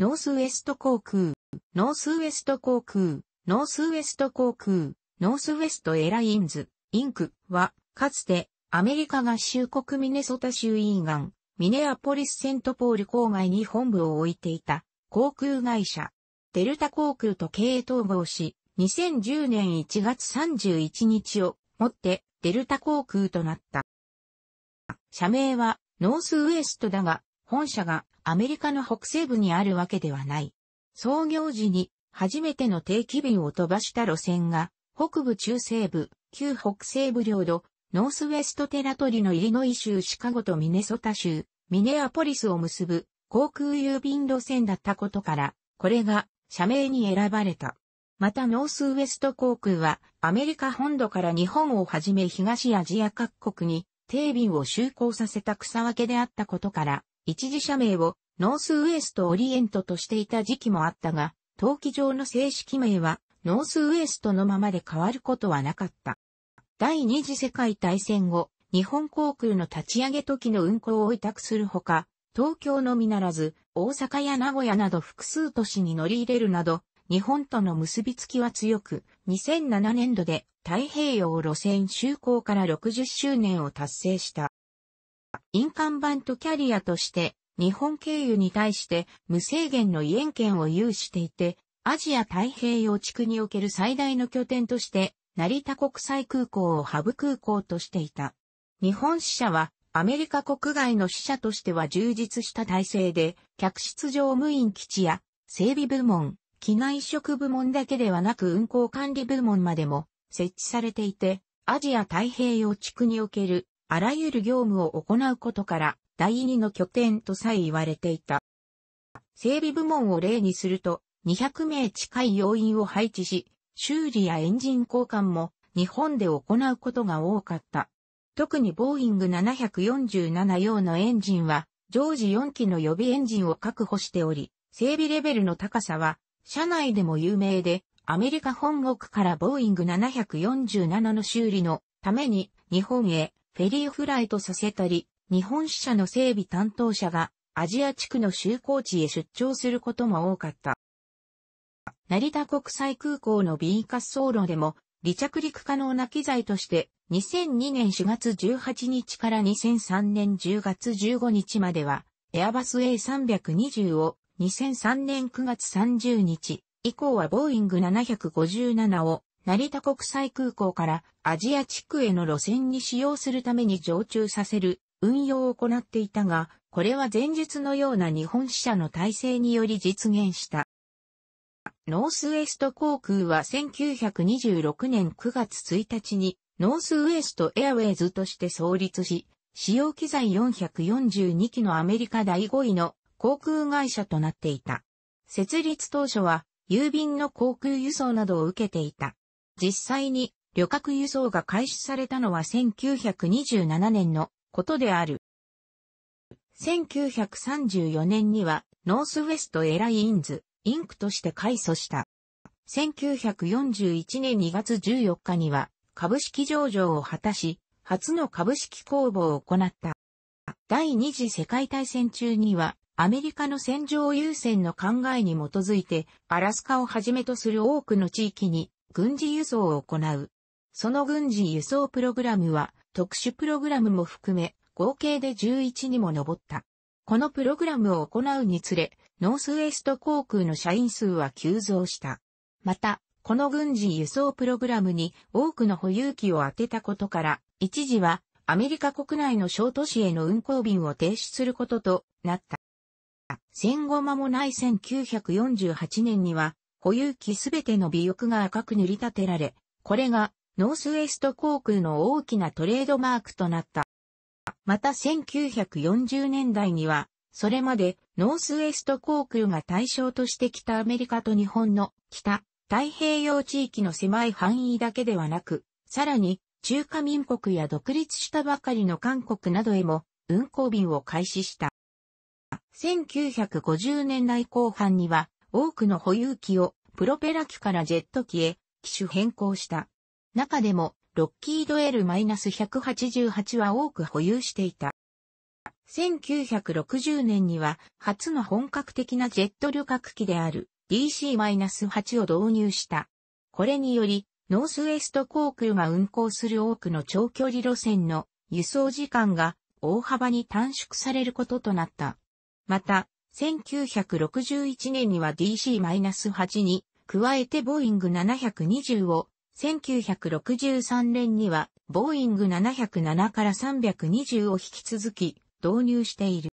ノースウエスト航空、ノースウエスト航空、ノースウエスト航空、ノースウエストエラインズ、インクは、かつて、アメリカ合衆国ミネソタ州イーガン、ミネアポリスセントポール郊外に本部を置いていた、航空会社、デルタ航空と経営統合し、2010年1月31日をもってデルタ航空となった。社名はノースウエストだが、本社がアメリカの北西部にあるわけではない。創業時に初めての定期便を飛ばした路線が、北部中西部、旧北西部領土、ノースウェストテラトリのイリノイ州シカゴとミネソタ州、ミネアポリスを結ぶ航空郵便路線だったことから、これが社名に選ばれた。またノースウェスト航空はアメリカ本土から日本をはじめ東アジア各国に定便を就航させた草分けであったことから、一時社名をノースウエストオリエントとしていた時期もあったが、登記上の正式名はノースウエストのままで変わることはなかった。第二次世界大戦後、日本航空の立ち上げ時の運航を委託するほか、東京のみならず、大阪や名古屋など複数都市に乗り入れるなど、日本との結びつきは強く、2007年度で太平洋路線就航から60周年を達成した。印鑑版とキャリアとして日本経由に対して無制限のイエ権を有していて、アジア太平洋地区における最大の拠点として成田国際空港をハブ空港としていた。日本支社はアメリカ国外の支社としては充実した体制で、客室乗務員基地や整備部門、機内食部門だけではなく運航管理部門までも設置されていて、アジア太平洋地区におけるあらゆる業務を行うことから、第二の拠点とさえ言われていた。整備部門を例にすると、200名近い要員を配置し、修理やエンジン交換も日本で行うことが多かった。特にボーイング747用のエンジンは、常時4機の予備エンジンを確保しており、整備レベルの高さは、社内でも有名で、アメリカ本国からボーイング747の修理のために日本へフェリーフライトさせたり、日本支社の整備担当者がアジア地区の就航地へ出張することも多かった。成田国際空港の B 滑走路でも離着陸可能な機材として2002年4月18日から2003年10月15日まではエアバス A320 を2003年9月30日以降はボーイング757を成田国際空港からアジア地区への路線に使用するために常駐させる運用を行っていたが、これは前述のような日本支社の体制により実現した。ノースウエスト航空は1926年9月1日にノースウエストエアウェイズとして創立し、使用機材442機のアメリカ第5位の航空会社となっていた。設立当初は郵便の航空輸送などを受けていた。実際に旅客輸送が開始されたのは1927年のことである。1934年にはノースウェストエラインズ、インクとして開祖した。1941年2月14日には株式上場を果たし、初の株式公募を行った。第二次世界大戦中にはアメリカの戦場優先の考えに基づいてアラスカをはじめとする多くの地域に軍事輸送を行う。その軍事輸送プログラムは特殊プログラムも含め合計で11にも上った。このプログラムを行うにつれ、ノースウェスト航空の社員数は急増した。また、この軍事輸送プログラムに多くの保有機を当てたことから、一時はアメリカ国内の小都市への運航便を停止することとなった。戦後間もない1948年には保有機すべての尾翼が赤く塗り立てられ、これがノースウェスト航空の大きなトレードマークとなった。また1940年代には、それまでノースウェスト航空が対象としてきたアメリカと日本の北太平洋地域の狭い範囲だけではなく、さらに中華民国や独立したばかりの韓国などへも運航便を開始した。1950年代後半には多くの保有機をプロペラ機からジェット機へ機種変更した。中でも、ロッキード L-188 は多く保有していた。1960年には初の本格的なジェット旅客機である DC-8 を導入した。これにより、ノースウェスト航空が運航する多くの長距離路線の輸送時間が大幅に短縮されることとなった。また、1961年には DC-8 に加えてボーイング720を、1963年にはボーイング707から320を引き続き導入している。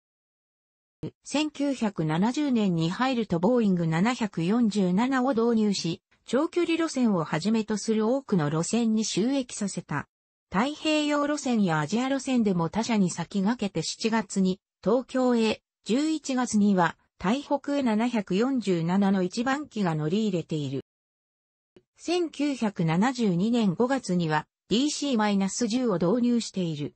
1970年に入るとボーイング747を導入し、長距離路線をはじめとする多くの路線に収益させた。太平洋路線やアジア路線でも他社に先駆けて7月に東京へ11月には、台北747の一番機が乗り入れている。1972年5月には DC-10 を導入している。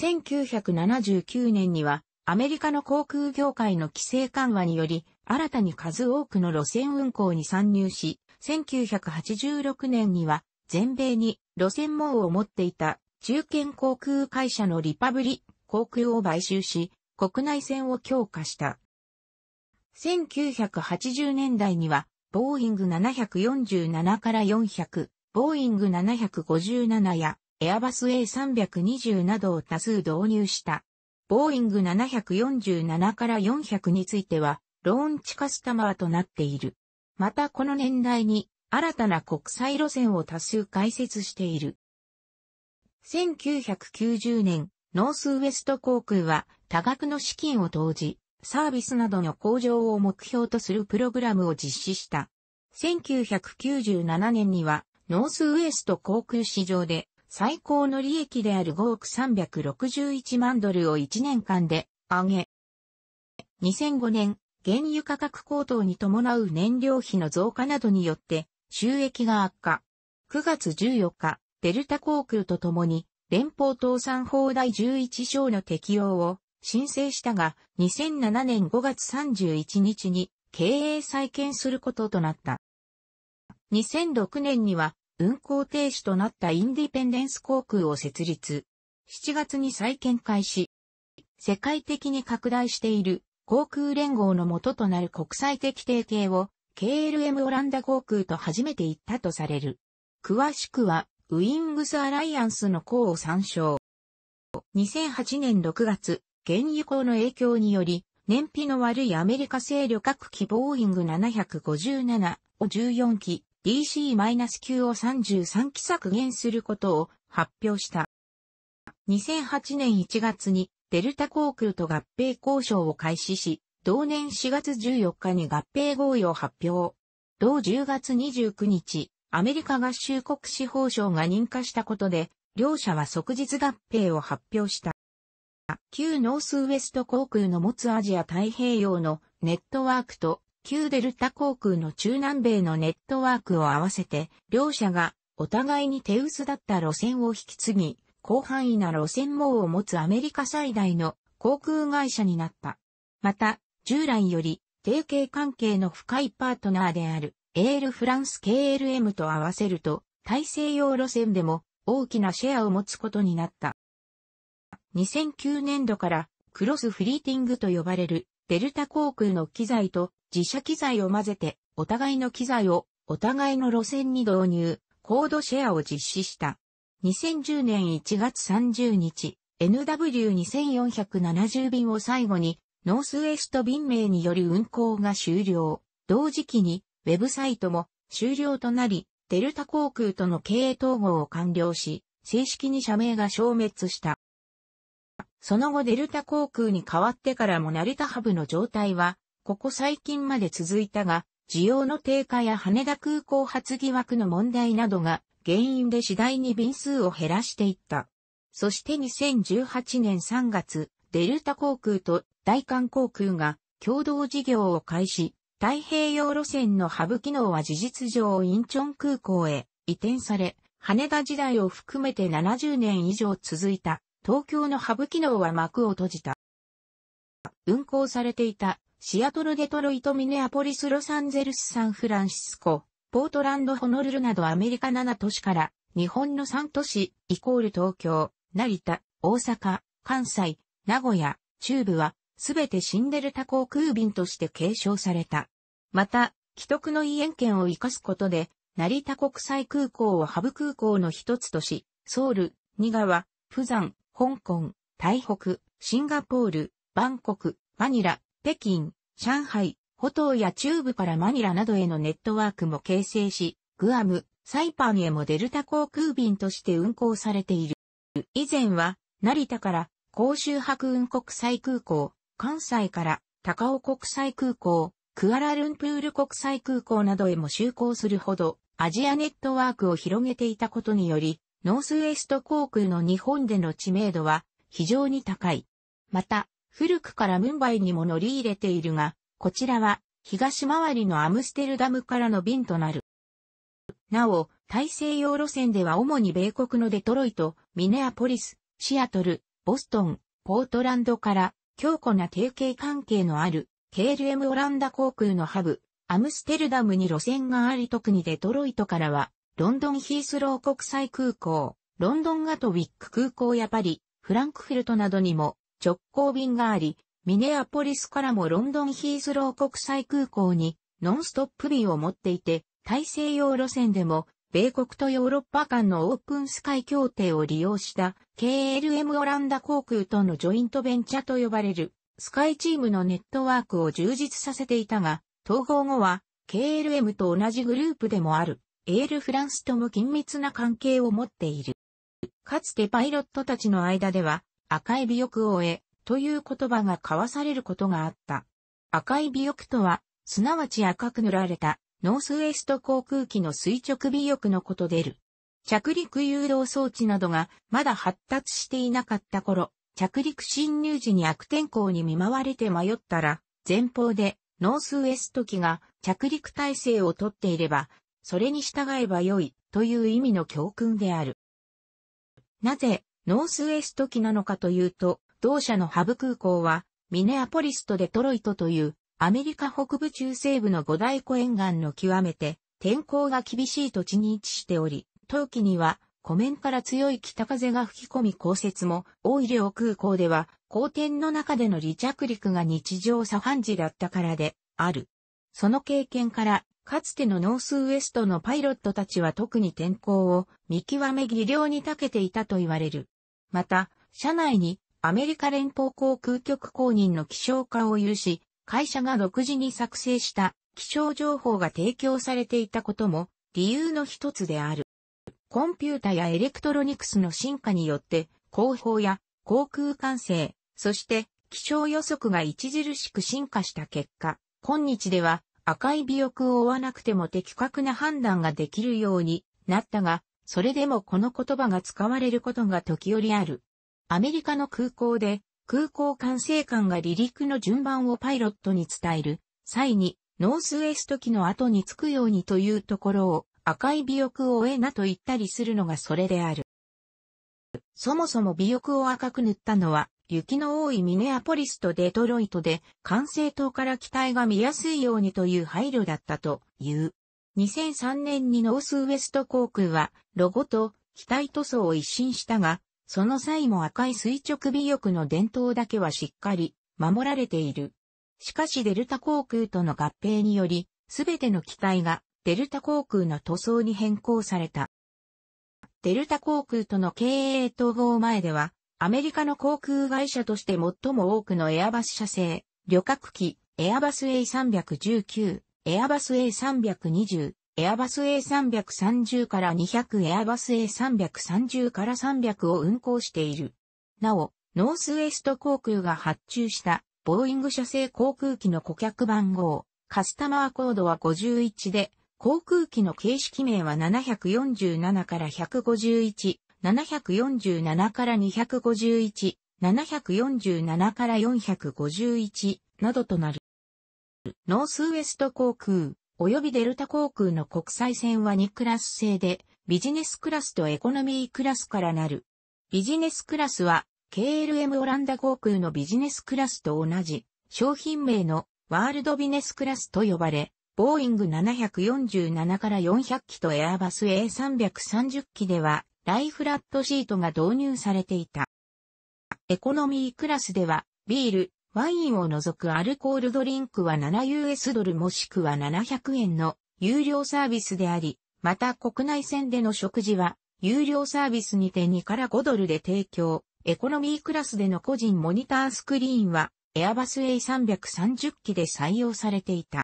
1979年にはアメリカの航空業界の規制緩和により新たに数多くの路線運行に参入し、1986年には全米に路線網を持っていた中堅航空会社のリパブリ航空を買収し、国内線を強化した。1980年代には、ボーイング747から400、ボーイング757やエアバス A320 などを多数導入した。ボーイング747から400については、ローンチカスタマーとなっている。またこの年代に、新たな国際路線を多数開設している。1990年、ノースウエスト航空は多額の資金を投じ、サービスなどの向上を目標とするプログラムを実施した。1997年にはノースウエスト航空市場で最高の利益である5億361万ドルを1年間で上げ、2005年、原油価格高騰に伴う燃料費の増加などによって収益が悪化。9月14日、デルタ航空と共に連邦倒産法第11章の適用を申請したが、2007年5月31日に経営再建することとなった。2006年には運行停止となったインディペンデンス航空を設立。7月に再建開始。世界的に拡大している航空連合の元となる国際的提携を KLM オランダ航空と初めて行ったとされる。詳しくはウィングスアライアンスの項を参照。2008年6月、原油高の影響により、燃費の悪いアメリカ製旅客機ボーイング757を14機、DC-9 を33機削減することを発表した。2008年1月にデルタ航空と合併交渉を開始し、同年4月14日に合併合意を発表。同10月29日、アメリカ合衆国司法省が認可したことで、両社は即日合併を発表した。旧ノースウエスト航空の持つアジア太平洋のネットワークと旧デルタ航空の中南米のネットワークを合わせて、両社がお互いに手薄だった路線を引き継ぎ、広範囲な路線網を持つアメリカ最大の航空会社になった。また、従来より提携関係の深いパートナーであるエールフランス KLM と合わせると、大西洋路線でも大きなシェアを持つことになった。2009年度からクロスフリーティングと呼ばれるデルタ航空の機材と自社機材を混ぜてお互いの機材をお互いの路線に導入、コードシェアを実施した。2010年1月30日、NW2470 便を最後にノースウエスト便名による運航が終了。同時期にウェブサイトも終了となり、デルタ航空との経営統合を完了し、正式に社名が消滅した。その後デルタ航空に変わってからも成田ハブの状態は、ここ最近まで続いたが、需要の低下や羽田空港発疑惑の問題などが原因で次第に便数を減らしていった。そして2018年3月、デルタ航空と大韓航空が共同事業を開始、太平洋路線のハブ機能は事実上インチョン空港へ移転され、羽田時代を含めて70年以上続いた東京のハブ機能は幕を閉じた。運行されていたシアトル・デトロイト・ミネアポリス・ロサンゼルス・サンフランシスコ、ポートランド・ホノルルなどアメリカ7都市から日本の3都市イコール東京、成田、大阪、関西、名古屋、中部はすべてシンデルタ航空便として継承された。また、既得の異縁権を活かすことで、成田国際空港をハブ空港の一つとし、ソウル、ニガワ、釜山、香港、台北、シンガポール、バンコク、マニラ、北京、上海、ト島や中部からマニラなどへのネットワークも形成し、グアム、サイパンへもデルタ航空便として運航されている。以前は、成田から、甲州白雲国際空港、関西から、高尾国際空港、クアラルンプール国際空港などへも就航するほど、アジアネットワークを広げていたことにより、ノースウェスト航空の日本での知名度は非常に高い。また、古くからムンバイにも乗り入れているが、こちらは東回りのアムステルダムからの便となる。なお、大西洋路線では主に米国のデトロイト、ミネアポリス、シアトル、ボストン、ポートランドから強固な提携関係のある KLM オランダ航空のハブ、アムステルダムに路線があり特にデトロイトからは、ロンドンヒースロー国際空港、ロンドンガトウィック空港やパリ、フランクフルトなどにも直行便があり、ミネアポリスからもロンドンヒースロー国際空港にノンストップ便を持っていて、大西洋路線でも米国とヨーロッパ間のオープンスカイ協定を利用した KLM オランダ航空とのジョイントベンチャーと呼ばれるスカイチームのネットワークを充実させていたが、統合後は KLM と同じグループでもあるエールフランスとも緊密な関係を持っている。かつてパイロットたちの間では赤い尾翼を終えという言葉が交わされることがあった。赤い尾翼とは、すなわち赤く塗られたノースウェスト航空機の垂直尾翼のことでる。着陸誘導装置などがまだ発達していなかった頃、着陸侵入時に悪天候に見舞われて迷ったら、前方でノースウエスト機が着陸体制をとっていれば、それに従えば良いという意味の教訓である。なぜノースウエスト機なのかというと、同社のハブ空港はミネアポリスとデトロイトというアメリカ北部中西部の五大湖沿岸の極めて天候が厳しい土地に位置しており、冬季には湖面から強い北風が吹き込み降雪も、大井領空港では、荒天の中での離着陸が日常茶飯事だったからで、ある。その経験から、かつてのノースウエストのパイロットたちは特に天候を見極め技量に長けていたと言われる。また、社内にアメリカ連邦航空局公認の気象課を有し、会社が独自に作成した気象情報が提供されていたことも理由の一つである。コンピュータやエレクトロニクスの進化によって、広報や航空管制、そして気象予測が著しく進化した結果、今日では赤い尾翼を追わなくても的確な判断ができるようになったが、それでもこの言葉が使われることが時折ある。アメリカの空港で空港管制官が離陸の順番をパイロットに伝える際にノースウェスト機の後に着くようにというところを赤い尾翼をえなと言ったりするのがそれである。そもそも尾翼を赤く塗ったのは、雪の多いミネアポリスとデトロイトで、管制塔から機体が見やすいようにという配慮だったという。2003年にノースウエスト航空は、ロゴと機体塗装を一新したが、その際も赤い垂直尾翼の伝統だけはしっかり守られている。しかしデルタ航空との合併により、すべての機体がデルタ航空の塗装に変更された。デルタ航空との経営統合前では、アメリカの航空会社として最も多くのエアバス社製、旅客機、エアバス A319、エアバス A320、エアバス A330 から200、エアバス A330 から300を運航している。なお、ノースウエスト航空が発注したボーイング社製航空機の顧客番号、カスタマーコードは51で、航空機の形式名は747から151、747から251、747から451などとなる。ノースウエスト航空、及びデルタ航空の国際線は2クラス制で、ビジネスクラスとエコノミークラスからなる。ビジネスクラスは、KLM オランダ航空のビジネスクラスと同じ、商品名のワールドビネスクラスと呼ばれ、ボーイング747から400機とエアバス A330 機では、ライフラットシートが導入されていた。エコノミークラスでは、ビール、ワインを除くアルコールドリンクは 7US ドルもしくは700円の有料サービスであり、また国内線での食事は、有料サービスにて2から5ドルで提供。エコノミークラスでの個人モニタースクリーンは、エアバス A330 機で採用されていた。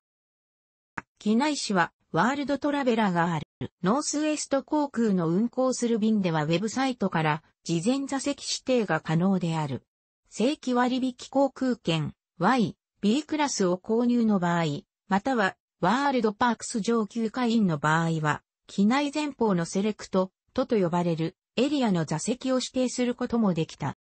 機内市はワールドトラベラーがある。ノースウェスト航空の運航する便ではウェブサイトから事前座席指定が可能である。正規割引航空券 Y、B クラスを購入の場合、またはワールドパークス上級会員の場合は、機内前方のセレクト、とと呼ばれるエリアの座席を指定することもできた。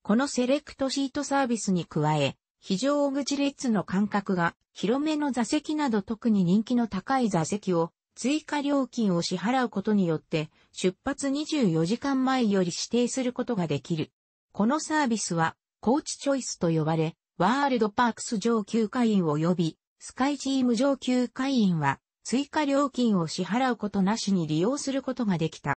このセレクトシートサービスに加え、非常口列の間隔が広めの座席など特に人気の高い座席を追加料金を支払うことによって出発24時間前より指定することができる。このサービスはコーチチョイスと呼ばれ、ワールドパークス上級会員及びスカイチーム上級会員は追加料金を支払うことなしに利用することができた。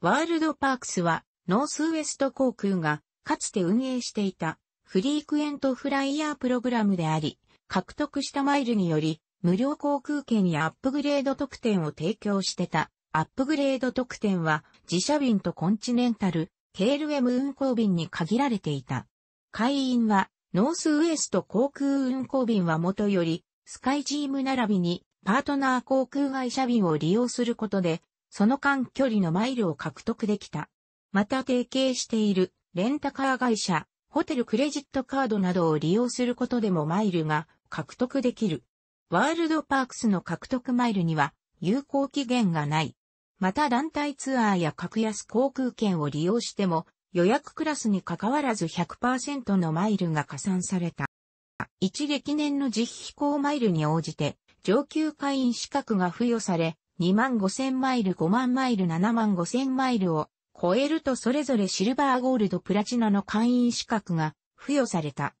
ワールドパークスはノースウエスト航空がかつて運営していたフリークエントフライヤープログラムであり、獲得したマイルにより、無料航空券やアップグレード特典を提供してた。アップグレード特典は自社便とコンチネンタル、KLM 運航便に限られていた。会員は、ノースウエスト航空運航便はもとより、スカイジーム並びにパートナー航空会社便を利用することで、その間距離のマイルを獲得できた。また提携しているレンタカー会社、ホテルクレジットカードなどを利用することでもマイルが獲得できる。ワールドパークスの獲得マイルには有効期限がない。また団体ツアーや格安航空券を利用しても予約クラスに関わらず100%のマイルが加算された。一撃年の実飛行マイルに応じて上級会員資格が付与され2万5000マイル5万マイル7万5000マイルを超えるとそれぞれシルバーゴールドプラチナの会員資格が付与された。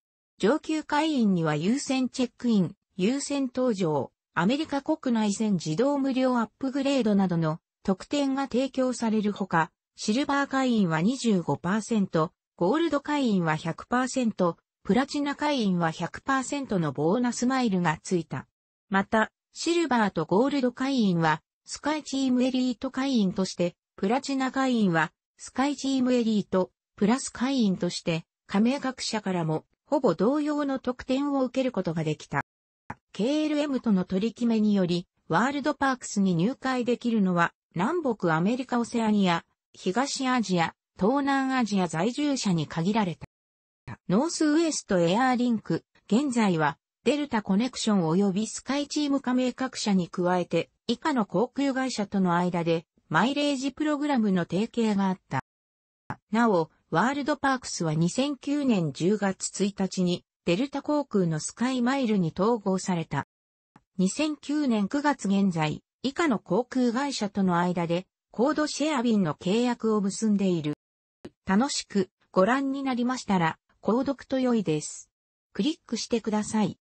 上級会員には優先チェックイン、優先登場、アメリカ国内線自動無料アップグレードなどの特典が提供されるほか、シルバー会員は25%、ゴールド会員は100%、プラチナ会員は100%のボーナスマイルがついた。また、シルバーとゴールド会員は、スカイチームエリート会員として、プラチナ会員は、スカイチームエリート、プラス会員として、加盟各社からもほぼ同様の特典を受けることができた。KLM との取り決めにより、ワールドパークスに入会できるのは、南北アメリカオセアニア、東アジア、東南アジア在住者に限られた。ノースウエストエアーリンク、現在は、デルタコネクション及びスカイチーム加盟各社に加えて、以下の航空会社との間で、マイレージプログラムの提携があった。なお、ワールドパークスは2009年10月1日にデルタ航空のスカイマイルに統合された。2009年9月現在、以下の航空会社との間でコードシェア便の契約を結んでいる。楽しくご覧になりましたら、購読と良いです。クリックしてください。